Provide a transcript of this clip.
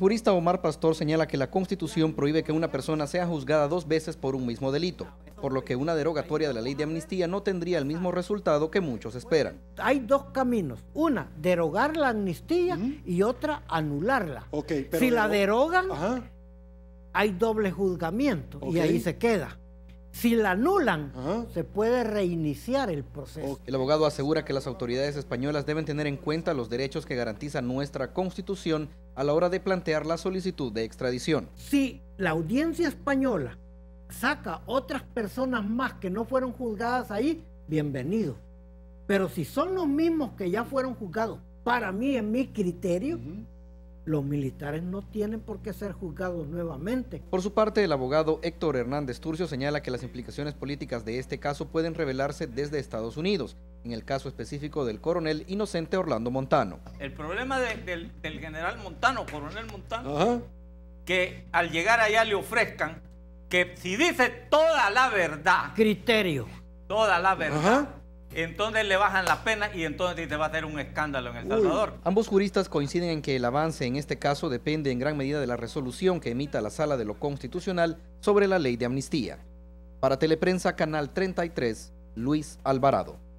Jurista Omar Pastor señala que la Constitución prohíbe que una persona sea juzgada dos veces por un mismo delito, por lo que una derogatoria de la ley de amnistía no tendría el mismo resultado que muchos esperan. Hay dos caminos, una, derogar la amnistía y otra, anularla. si la derogan, hay doble juzgamiento y ahí se queda. Si la anulan, se puede reiniciar el proceso. El abogado asegura que las autoridades españolas deben tener en cuenta los derechos que garantiza nuestra Constitución a la hora de plantear la solicitud de extradición. Si la audiencia española saca otras personas más que no fueron juzgadas ahí, bienvenido. Pero si son los mismos que ya fueron juzgados, para mí, en mi criterio, los militares no tienen por qué ser juzgados nuevamente. Por su parte, el abogado Héctor Hernández Turcio señala que las implicaciones políticas de este caso pueden revelarse desde Estados Unidos, en el caso específico del coronel inocente Orlando Montano. El problema del, general Montano, coronel Montano, que al llegar allá le ofrezcan que si dice toda la verdad, criterio, toda la verdad, entonces le bajan la pena y entonces te va a hacer un escándalo en El Salvador. Ambos juristas coinciden en que el avance en este caso depende en gran medida de la resolución que emita la Sala de lo Constitucional sobre la ley de amnistía. Para Teleprensa Canal 33, Luis Alvarado.